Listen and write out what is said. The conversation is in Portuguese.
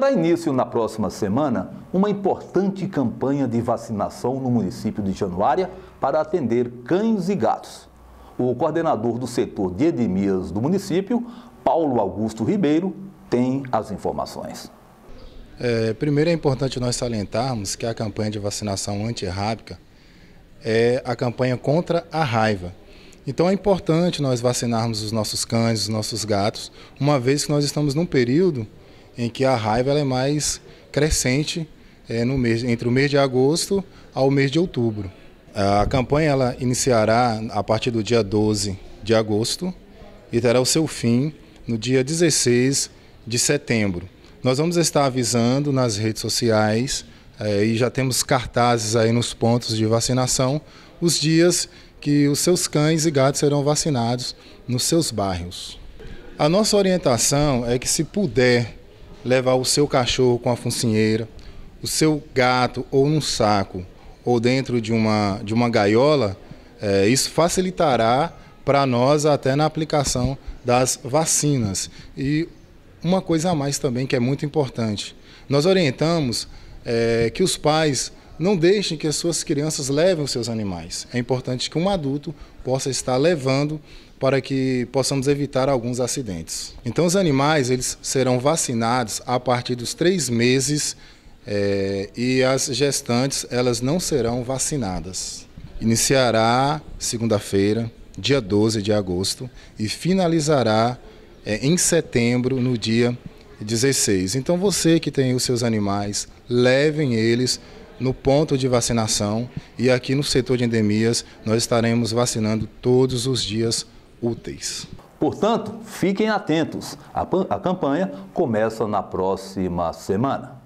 Terá início na próxima semana uma importante campanha de vacinação no município de Januária para atender cães e gatos. O coordenador do setor de edemias do município, Paulo Augusto Ribeiro, tem as informações. É, primeiro é importante nós salientarmos que a campanha de vacinação antirrábica é a campanha contra a raiva. Então é importante nós vacinarmos os nossos cães, os nossos gatos, uma vez que nós estamos num período em que a raiva é mais crescente é, no mês, entre o mês de agosto ao mês de outubro. A campanha ela iniciará a partir do dia 12 de agosto e terá o seu fim no dia 16 de setembro. Nós vamos estar avisando nas redes sociais é, e já temos cartazes aí nos pontos de vacinação os dias que os seus cães e gatos serão vacinados nos seus bairros. A nossa orientação é que, se puder levar o seu cachorro com a focinheira, o seu gato ou num saco ou dentro de uma, de uma gaiola, é, isso facilitará para nós até na aplicação das vacinas. E uma coisa a mais também que é muito importante: nós orientamos é, que os pais não deixem que as suas crianças levem os seus animais. É importante que um adulto possa estar levando para que possamos evitar alguns acidentes. Então, os animais eles serão vacinados a partir dos três meses é, e as gestantes elas não serão vacinadas. Iniciará segunda-feira, dia 12 de agosto, e finalizará é, em setembro, no dia 16. Então, você que tem os seus animais, levem eles no ponto de vacinação e aqui no setor de endemias nós estaremos vacinando todos os dias úteis. Portanto, fiquem atentos. A, a campanha começa na próxima semana.